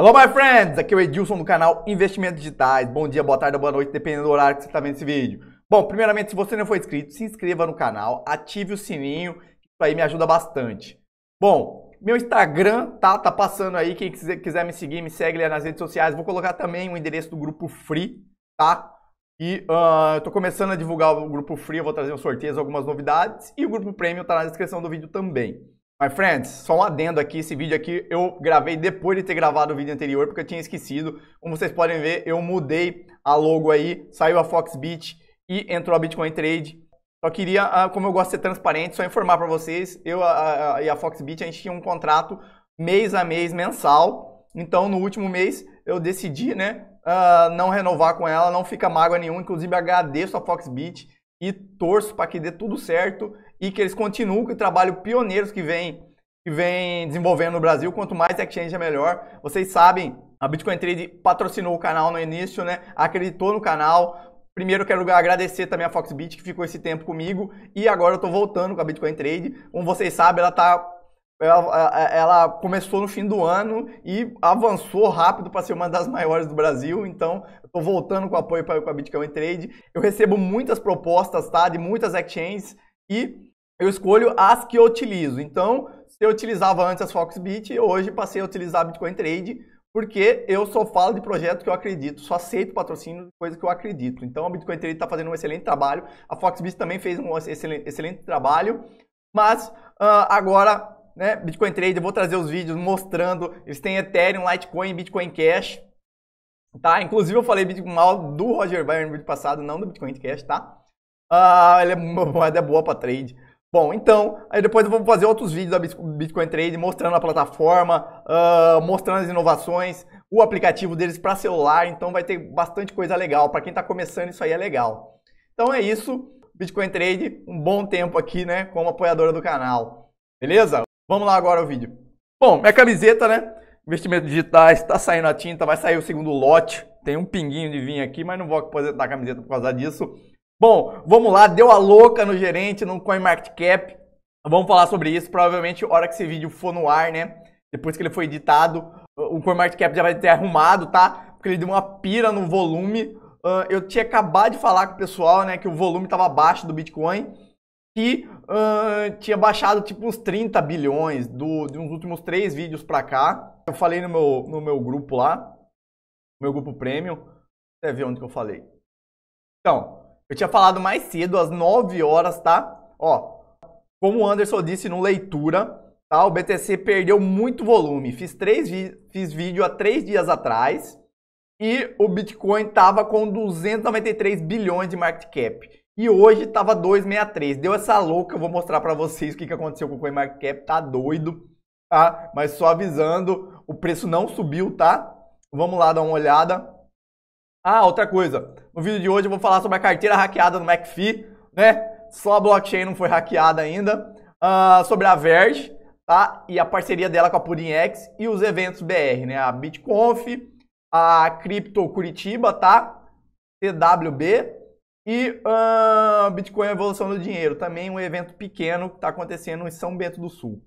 Hello, my friends! Aqui é o Edilson do canal Investimentos Digitais. Bom dia, boa tarde, boa noite, dependendo do horário que você está vendo esse vídeo. Bom, primeiramente, se você não for inscrito, se inscreva no canal, ative o sininho, isso aí me ajuda bastante. Bom, meu Instagram tá, tá passando aí, quem quiser, quiser me seguir, me segue nas redes sociais. Vou colocar também o endereço do grupo Free, tá? E uh, eu tô começando a divulgar o grupo Free, eu vou trazer um sorteio, algumas novidades. E o grupo Premium tá na descrição do vídeo também. My friends, só um adendo aqui, esse vídeo aqui eu gravei depois de ter gravado o vídeo anterior porque eu tinha esquecido. Como vocês podem ver, eu mudei a logo aí, saiu a Foxbit e entrou a Bitcoin Trade. Só queria, ah, como eu gosto de ser transparente, só informar para vocês, eu e a Foxbit, a gente tinha um contrato mês a mês, mensal. Então, no último mês, eu decidi, né, ah, não renovar com ela, não fica mágoa nenhuma. Inclusive, agradeço a Foxbit e torço para que dê tudo certo e que eles continuem com o trabalho pioneiros que vem, que vem desenvolvendo no Brasil. Quanto mais exchange é melhor. Vocês sabem, a Bitcoin Trade patrocinou o canal no início, né? Acreditou no canal. Primeiro quero agradecer também a Foxbit que ficou esse tempo comigo e agora eu estou voltando com a Bitcoin Trade. Como vocês sabem, ela está ela, ela, começou no fim do ano e avançou rápido para ser uma das maiores do Brasil. Então, estou voltando com apoio para a Bitcoin Trade. Eu recebo muitas propostas, tá? De muitas exchanges e eu escolho as que eu utilizo. Então, se eu utilizava antes as Foxbit, hoje passei a utilizar a Bitcoin Trade porque eu só falo de projeto que eu acredito, só aceito patrocínio de coisa que eu acredito. Então, a Bitcoin Trade está fazendo um excelente trabalho. A Foxbit também fez um excelente, excelente trabalho. Mas uh, agora né, Bitcoin Trade, eu vou trazer os vídeos mostrando, eles têm Ethereum, Litecoin, Bitcoin Cash, tá? Inclusive eu falei mal do Roger Ver no vídeo passado, não do Bitcoin Cash, tá? Ah, ele é uma moeda boa para trade. Bom, então, aí depois eu vou fazer outros vídeos da Bitcoin Trade mostrando a plataforma, uh, mostrando as inovações, o aplicativo deles para celular, então vai ter bastante coisa legal. Para quem está começando, isso aí é legal. Então é isso, Bitcoin Trade, um bom tempo aqui, né, como apoiadora do canal. Beleza? Vamos lá agora ao vídeo. Bom, minha camiseta, né? Investimento digitais, está saindo a tinta, vai sair o segundo lote. Tem um pinguinho de vinho aqui, mas não vou aposentar a camiseta por causa disso. Bom, vamos lá, deu a louca no gerente, no CoinMarketCap. Vamos falar sobre isso, provavelmente, hora que esse vídeo for no ar, né? Depois que ele foi editado, o CoinMarketCap já vai ter arrumado, tá? Porque ele deu uma pira no volume. Ah, eu tinha acabado de falar com o pessoal, né, que o volume estava abaixo do Bitcoin que uh, tinha baixado tipo uns 30 bilhões do, de uns últimos três vídeos para cá. Eu falei no meu, no meu grupo lá, meu grupo premium. Quer ver onde que eu falei. Então, eu tinha falado mais cedo, às 9 horas, tá? Ó, como o Anderson disse no leitura, tá? O BTC perdeu muito volume. Fiz, três fiz vídeo há três dias atrás e o Bitcoin estava com 293 bilhões de market cap. E hoje estava 263. Deu essa louca, eu vou mostrar para vocês o que, que aconteceu com o CoinMarketCap, tá doido, tá? Mas só avisando, o preço não subiu, tá? Vamos lá dar uma olhada. Ah, outra coisa, no vídeo de hoje eu vou falar sobre a carteira hackeada no McFee, né? Só a blockchain não foi hackeada ainda. Uh, sobre a Verge, tá? E a parceria dela com a Purinx e os eventos BR, né? A BitConf, a Cripto Curitiba, tá? TWB. E uh, Bitcoin é Evolução do Dinheiro, também um evento pequeno que está acontecendo em São Bento do Sul.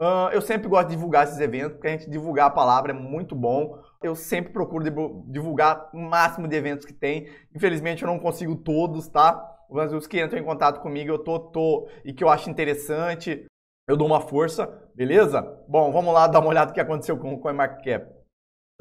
Uh, eu sempre gosto de divulgar esses eventos, porque a gente divulgar a palavra é muito bom. Eu sempre procuro divulgar o máximo de eventos que tem. Infelizmente eu não consigo todos, tá? Mas os que entram em contato comigo, eu tô, tô e que eu acho interessante, eu dou uma força, beleza? Bom, vamos lá dar uma olhada no que aconteceu com o CoinMarketCap.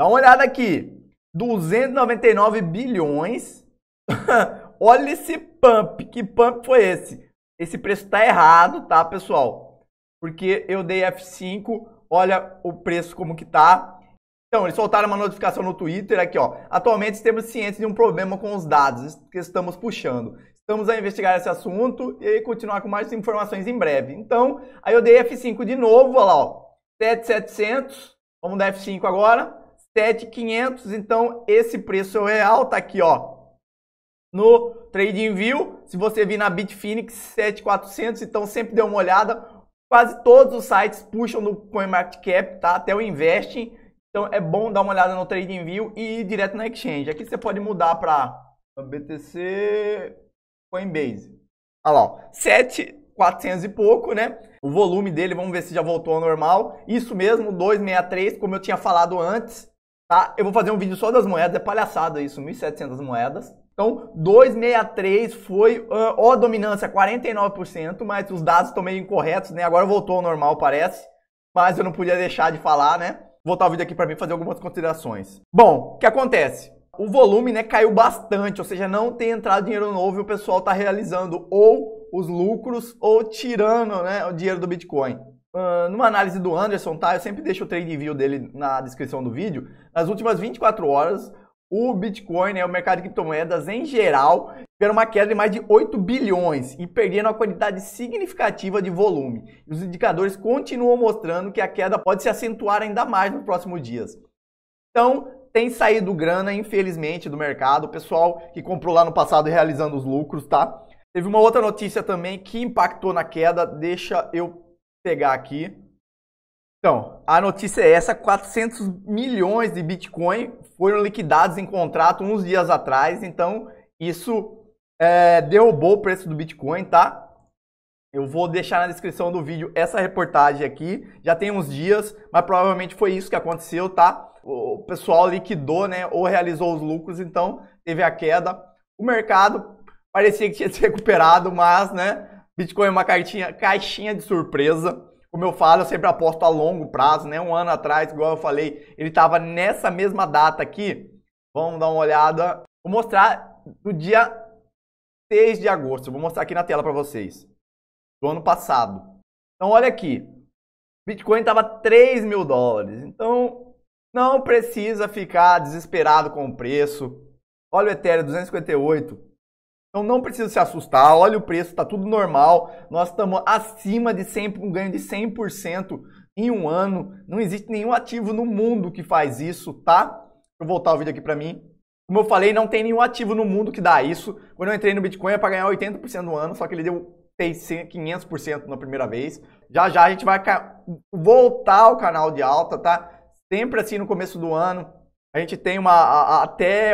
Dá uma olhada aqui. 299 bilhões. Olha esse pump. Que pump foi esse? Esse preço está errado, tá, pessoal? Porque eu dei F5, olha o preço como que tá. Então, eles soltaram uma notificação no Twitter aqui, ó. Atualmente estamos cientes de um problema com os dados que estamos puxando. Estamos a investigar esse assunto e continuar com mais informações em breve. Então, aí eu dei F5 de novo, olha lá, ó. 7700. Vamos dar F5 agora. 7,500. Então, esse preço é real tá aqui, ó. No TradingView, se você vir na Bitfinex, 7,400. Então, sempre dê uma olhada. Quase todos os sites puxam no CoinMarketCap, tá? Até o Investing. Então, é bom dar uma olhada no TradingView e ir direto na Exchange. Aqui você pode mudar para BTC Coinbase. Olha lá, ó. e pouco, né? O volume dele, vamos ver se já voltou ao normal. Isso mesmo, 263, como eu tinha falado antes. Tá? Eu vou fazer um vídeo só das moedas, é palhaçada isso, 1.700 moedas. Então, 263 foi uh, ó dominância 49%, mas os dados estão meio incorretos, né? Agora voltou ao normal, parece. Mas eu não podia deixar de falar, né? Voltar o vídeo aqui para mim fazer algumas considerações. Bom, o que acontece? O volume, né, caiu bastante, ou seja, não tem entrado dinheiro novo e o pessoal está realizando ou os lucros ou tirando, né, o dinheiro do Bitcoin. Uh, numa análise do Anderson, tá? Eu sempre deixo o trade view dele na descrição do vídeo. Nas últimas 24 horas, o Bitcoin, né, o mercado de criptomoedas em geral, tiveram uma queda de mais de 8 bilhões e perderam uma quantidade significativa de volume. Os indicadores continuam mostrando que a queda pode se acentuar ainda mais nos próximos dias. Então, tem saído grana, infelizmente, do mercado. O pessoal que comprou lá no passado realizando os lucros, tá? Teve uma outra notícia também que impactou na queda, deixa eu pegar aqui. Então, a notícia é essa: 400 milhões de Bitcoin foram liquidados em contrato uns dias atrás. Então, isso é, derrubou o preço do Bitcoin, tá? Eu vou deixar na descrição do vídeo essa reportagem aqui. Já tem uns dias, mas provavelmente foi isso que aconteceu, tá? O pessoal liquidou, né? Ou realizou os lucros, então teve a queda. O mercado parecia que tinha se recuperado, mas, né? Bitcoin é uma caixinha, caixinha de surpresa. Como eu falo, eu sempre aposto a longo prazo, né? Um ano atrás, igual eu falei, ele estava nessa mesma data aqui. Vamos dar uma olhada. Vou mostrar no dia 6 de agosto. vou mostrar aqui na tela para vocês. Do ano passado. Então, olha aqui. Bitcoin estava 3 mil dólares. Então, não precisa ficar desesperado com o preço. Olha o Ethereum 258. Então não precisa se assustar, olha o preço, está tudo normal. Nós estamos acima de 100, um ganho de 100% em um ano. Não existe nenhum ativo no mundo que faz isso, tá? Deixa eu voltar o vídeo aqui para mim. Como eu falei, não tem nenhum ativo no mundo que dá isso. Quando eu entrei no Bitcoin é para ganhar 80% no ano, só que ele deu 500% na primeira vez. Já já a gente vai voltar ao canal de alta, tá? Sempre assim no começo do ano, a gente tem uma. até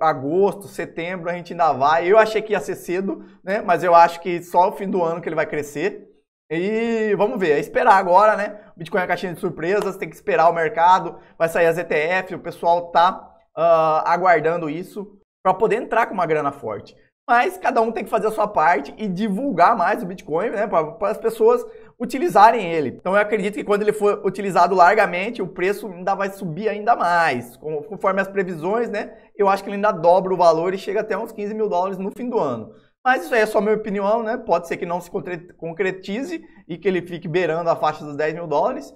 agosto, setembro, a gente ainda vai. Eu achei que ia ser cedo, né? Mas eu acho que só o fim do ano que ele vai crescer. E vamos ver, é esperar agora, né? O Bitcoin é caixinha de surpresas, tem que esperar o mercado, vai sair as ETF, o pessoal tá uh, aguardando isso para poder entrar com uma grana forte. Mas cada um tem que fazer a sua parte e divulgar mais o Bitcoin, né? Para as pessoas utilizarem ele. Então eu acredito que quando ele for utilizado largamente, o preço ainda vai subir ainda mais. Conforme as previsões, né? Eu acho que ele ainda dobra o valor e chega até uns 15 mil dólares no fim do ano. Mas isso aí é só minha opinião, né? Pode ser que não se concretize e que ele fique beirando a faixa dos 10 mil dólares.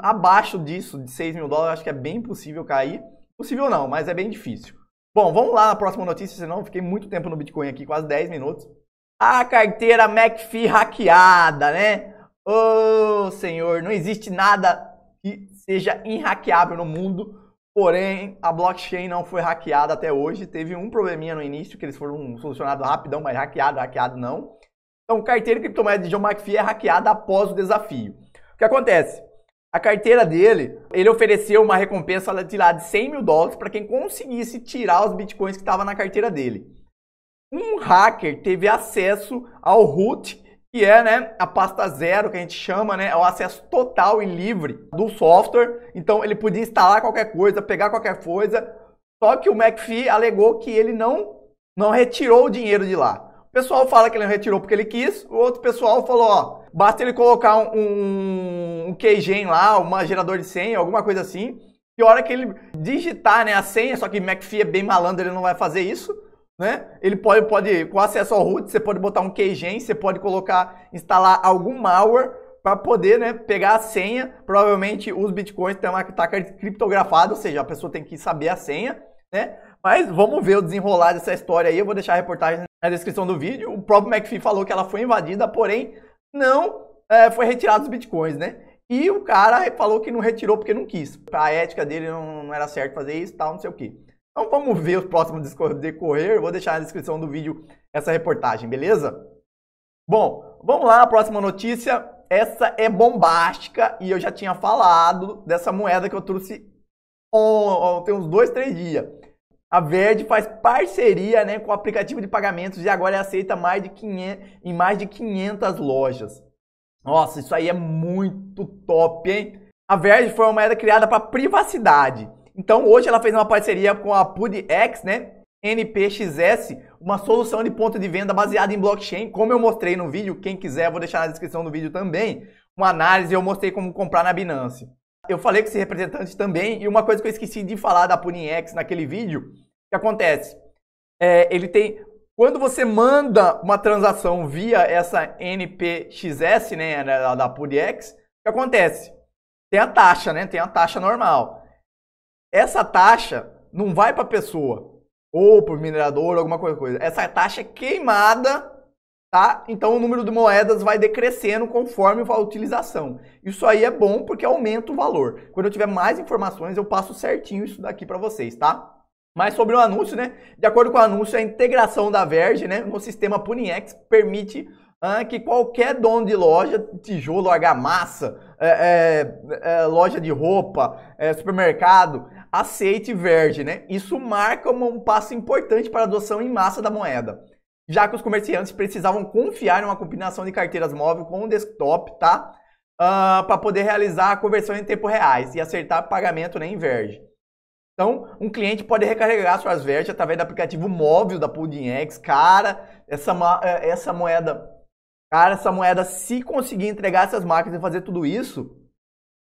Abaixo disso, de 6 mil dólares, acho que é bem possível cair. Possível não, mas é bem difícil. Bom, vamos lá na próxima notícia, senão fiquei muito tempo no Bitcoin aqui, quase 10 minutos. A carteira McPhee hackeada, né? Oh, Senhor, não existe nada que seja inhackeável no mundo. Porém, a blockchain não foi hackeada até hoje. Teve um probleminha no início, que eles foram solucionados rapidão, mas hackeado, hackeado não. Então, carteira de de John McPhee é hackeada após o desafio. O que acontece? A carteira dele, ele ofereceu uma recompensa de lá de 100 mil dólares para quem conseguisse tirar os bitcoins que estavam na carteira dele. Um hacker teve acesso ao root que é né, a pasta zero, que a gente chama, né, é o acesso total e livre do software. Então ele podia instalar qualquer coisa, pegar qualquer coisa, só que o McPhee alegou que ele não, não retirou o dinheiro de lá. O pessoal fala que ele não retirou porque ele quis, o outro pessoal falou, ó, basta ele colocar um, um, um QGen lá, um gerador de senha, alguma coisa assim, e a hora que ele digitar né, a senha, só que McPhee é bem malandro, ele não vai fazer isso, né? Ele pode, pode, com acesso ao root, você pode botar um keygen, você pode colocar, instalar algum malware para poder, né, pegar a senha. Provavelmente os bitcoins têm uma tá criptografada, ou seja, a pessoa tem que saber a senha, né? Mas vamos ver o desenrolar dessa história aí. Eu vou deixar a reportagem na descrição do vídeo. O próprio McPhee falou que ela foi invadida, porém não é, foi retirado os bitcoins, né? E o cara falou que não retirou porque não quis. A ética dele não, não era certo fazer isso, tal, não sei o que. Então vamos ver o próximo decorrer. vou deixar na descrição do vídeo essa reportagem, beleza? Bom, vamos lá, a próxima notícia. Essa é bombástica e eu já tinha falado dessa moeda que eu trouxe ontem, tem uns dois, três dias. A Verde faz parceria né, com o aplicativo de pagamentos e agora é aceita mais de 500, em mais de 500 lojas. Nossa, isso aí é muito top, hein? A Verde foi uma moeda criada para privacidade então hoje ela fez uma parceria com a PudX, né? NPXS, uma solução de ponto de venda baseada em blockchain, como eu mostrei no vídeo, quem quiser vou deixar na descrição do vídeo também, uma análise, eu mostrei como comprar na Binance. Eu falei com esse representante também, e uma coisa que eu esqueci de falar da PuniX naquele vídeo, que acontece, é, ele tem, quando você manda uma transação via essa NPXS, né, da, da PudX, o que acontece? Tem a taxa, né, tem a taxa normal. Essa taxa não vai para a pessoa ou para o minerador, alguma coisa. Essa taxa é queimada, tá? Então o número de moedas vai decrescendo conforme a utilização. Isso aí é bom porque aumenta o valor. Quando eu tiver mais informações, eu passo certinho isso daqui para vocês, tá? Mas sobre o anúncio, né? De acordo com o anúncio, a integração da Verge né, no sistema Puniex permite ah, que qualquer dono de loja, tijolo, argamassa, é, é, é, loja de roupa, é, supermercado, aceite verde, né? Isso marca um passo importante para a adoção em massa da moeda, já que os comerciantes precisavam confiar em uma combinação de carteiras móvel com desktop, tá? Uh, para poder realizar a conversão em tempo reais e acertar pagamento né, em verde. Então, um cliente pode recarregar suas verdes através do aplicativo móvel da X, Cara, essa, eh, essa moeda, cara, essa moeda, se conseguir entregar essas máquinas e fazer tudo isso,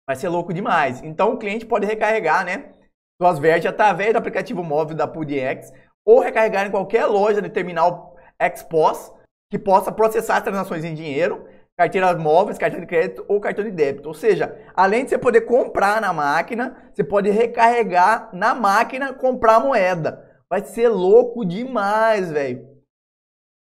vai ser louco demais. Então, o cliente pode recarregar, né? suas VET através do aplicativo móvel da PudEx ou recarregar em qualquer loja de terminal Expos que possa processar as transações em dinheiro, carteiras móveis, cartão de crédito ou cartão de débito. Ou seja, além de você poder comprar na máquina, você pode recarregar na máquina, comprar moeda. Vai ser louco demais, velho.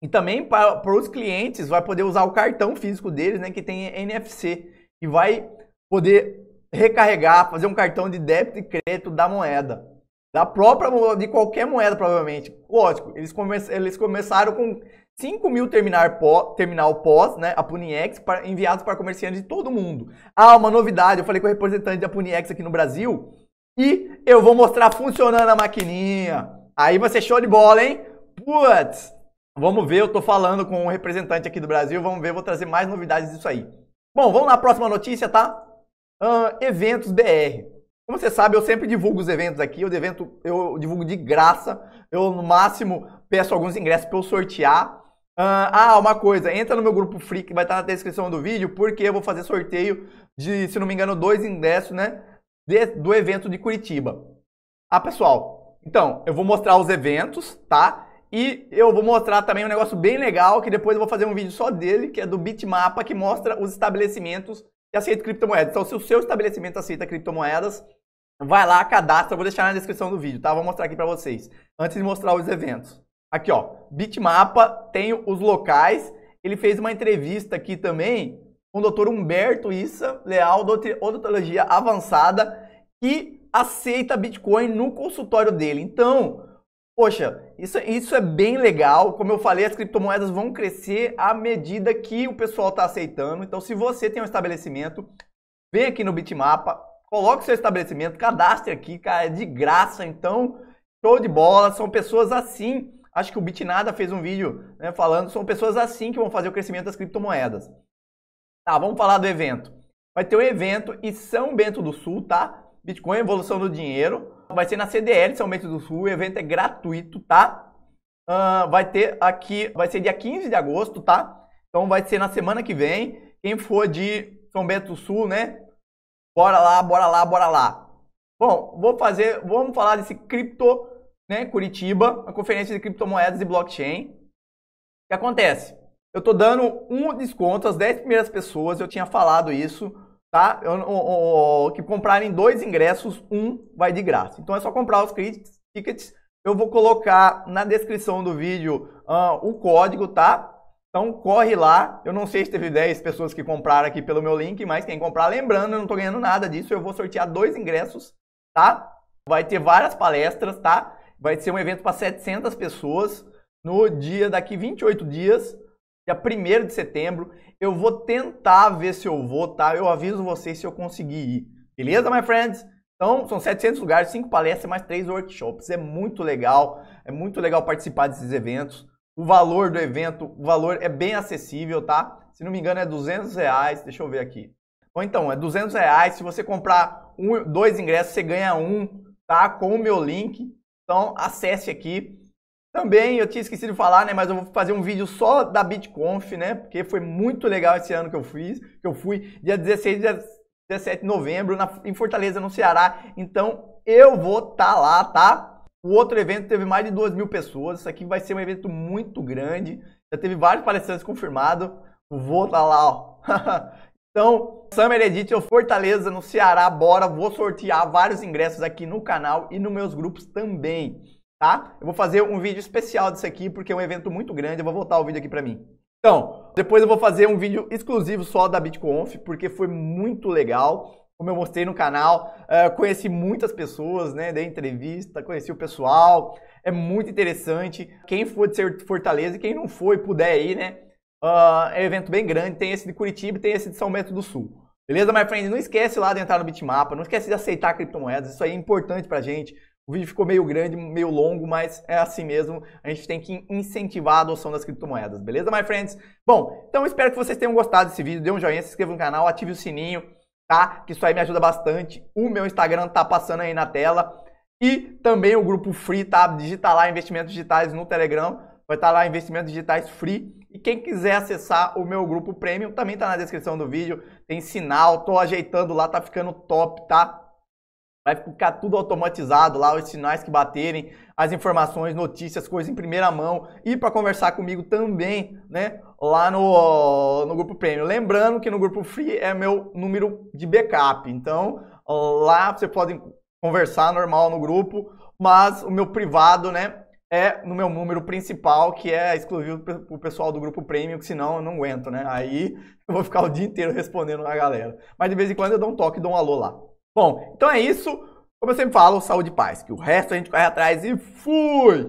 E também para, para os clientes vai poder usar o cartão físico deles, né, que tem NFC, e vai poder recarregar, fazer um cartão de débito e crédito da moeda. Da própria moeda de qualquer moeda, provavelmente. Lógico, eles, come, eles começaram com 5 mil terminar terminal pós, né? A Puniex, enviados para comerciantes de todo mundo. Ah, uma novidade, eu falei com o representante da Puniex aqui no Brasil. E eu vou mostrar funcionando a maquininha. Aí vai ser show de bola, hein? Putz! Vamos ver, eu tô falando com um representante aqui do Brasil, vamos ver, vou trazer mais novidades disso aí. Bom, vamos na próxima notícia, tá? Uh, eventos BR. Como você sabe, eu sempre divulgo os eventos aqui, eu, evento, eu divulgo de graça. Eu, no máximo, peço alguns ingressos para eu sortear. Uh, ah, uma coisa, entra no meu grupo free que vai estar na descrição do vídeo, porque eu vou fazer sorteio de, se não me engano, dois ingressos, né? De, do evento de Curitiba. Ah, pessoal, então, eu vou mostrar os eventos, tá? E eu vou mostrar também um negócio bem legal, que depois eu vou fazer um vídeo só dele, que é do Bitmapa, que mostra os estabelecimentos que aceita criptomoedas. Então, se o seu estabelecimento aceita criptomoedas, vai lá, cadastra. Eu vou deixar na descrição do vídeo, tá? Vou mostrar aqui para vocês. Antes de mostrar os eventos. Aqui, ó. Bitmapa tem os locais. Ele fez uma entrevista aqui também com o doutor Humberto Issa Leal, da odontologia avançada, que aceita Bitcoin no consultório dele. Então, Poxa, isso, isso é bem legal. Como eu falei, as criptomoedas vão crescer à medida que o pessoal está aceitando. Então, se você tem um estabelecimento, vem aqui no Bitmapa, coloque seu estabelecimento, cadastre aqui, cara, é de graça. Então, show de bola. São pessoas assim. Acho que o Bitnada fez um vídeo né, falando, são pessoas assim que vão fazer o crescimento das criptomoedas. Tá, vamos falar do evento. Vai ter um evento em São Bento do Sul, tá? Bitcoin, evolução do dinheiro vai ser na CDL São Bento do Sul, o evento é gratuito, tá? Uh, vai ter aqui, vai ser dia 15 de agosto, tá? Então vai ser na semana que vem. Quem for de São Bento do Sul, né? Bora lá, bora lá, bora lá. Bom, vou fazer, vamos falar desse cripto, né, Curitiba, a conferência de criptomoedas e blockchain. O que acontece? Eu tô dando um desconto às 10 primeiras pessoas, eu tinha falado isso tá? O, o, que comprarem dois ingressos, um vai de graça. Então é só comprar os tickets. Eu vou colocar na descrição do vídeo uh, o código, tá? Então corre lá. Eu não sei se teve 10 pessoas que compraram aqui pelo meu link, mas quem comprar, lembrando, eu não estou ganhando nada disso. Eu vou sortear dois ingressos, tá? Vai ter várias palestras, tá? Vai ser um evento para 700 pessoas no dia daqui 28 dias dia 1 de setembro. Eu vou tentar ver se eu vou, tá? Eu aviso vocês se eu conseguir ir. Beleza, my friends? Então, são 700 lugares, 5 palestras, mais 3 workshops. É muito legal, é muito legal participar desses eventos. O valor do evento, o valor é bem acessível, tá? Se não me engano, é 200 reais. Deixa eu ver aqui. Ou então, é 200 reais. Se você comprar um, dois ingressos, você ganha um, tá? Com o meu link. Então, acesse aqui. Também eu tinha esquecido de falar, né? Mas eu vou fazer um vídeo só da BitConf, né? Porque foi muito legal esse ano que eu fiz, que eu fui dia 16 dia 17 de novembro na, em Fortaleza, no Ceará. Então eu vou estar tá lá, tá? O outro evento teve mais de 2 mil pessoas. Isso aqui vai ser um evento muito grande. Já teve vários palestrantes confirmados. Vou estar tá lá, ó. então, Summer Edition Fortaleza, no Ceará, bora. Vou sortear vários ingressos aqui no canal e nos meus grupos também tá? Eu vou fazer um vídeo especial disso aqui porque é um evento muito grande, eu vou voltar o vídeo aqui para mim. Então, depois eu vou fazer um vídeo exclusivo só da BitConf, porque foi muito legal. Como eu mostrei no canal, uh, conheci muitas pessoas, né? Dei entrevista, conheci o pessoal. É muito interessante. Quem for de ser Fortaleza e quem não for puder ir, né? Uh, é um evento bem grande. Tem esse de Curitiba e tem esse de São Bento do Sul. Beleza, my friend? Não esquece lá de entrar no Bitmapa, não esquece de aceitar criptomoedas, isso aí é importante pra gente. O vídeo ficou meio grande, meio longo, mas é assim mesmo. A gente tem que incentivar a adoção das criptomoedas, beleza, my friends? Bom, então espero que vocês tenham gostado desse vídeo. Dê um joinha, se inscreva no canal, ative o sininho, tá? Que isso aí me ajuda bastante. O meu Instagram tá passando aí na tela. E também o grupo Free, tá? Digita lá Investimentos Digitais no Telegram. Vai estar tá lá Investimentos Digitais Free. E quem quiser acessar o meu grupo Premium, também tá na descrição do vídeo. Tem sinal, tô ajeitando lá, tá ficando top, tá? Vai ficar tudo automatizado lá, os sinais que baterem, as informações, notícias, coisas em primeira mão. E para conversar comigo também, né? Lá no, no grupo Premium. Lembrando que no grupo Free é meu número de backup. Então, lá você pode conversar normal no grupo, mas o meu privado, né? É no meu número principal, que é exclusivo para o pessoal do grupo Premium, que senão eu não aguento, né? Aí eu vou ficar o dia inteiro respondendo a galera. Mas de vez em quando eu dou um toque e dou um alô lá. Bom, então é isso. Como eu sempre falo, saúde e paz. Que o resto a gente corre atrás e fui!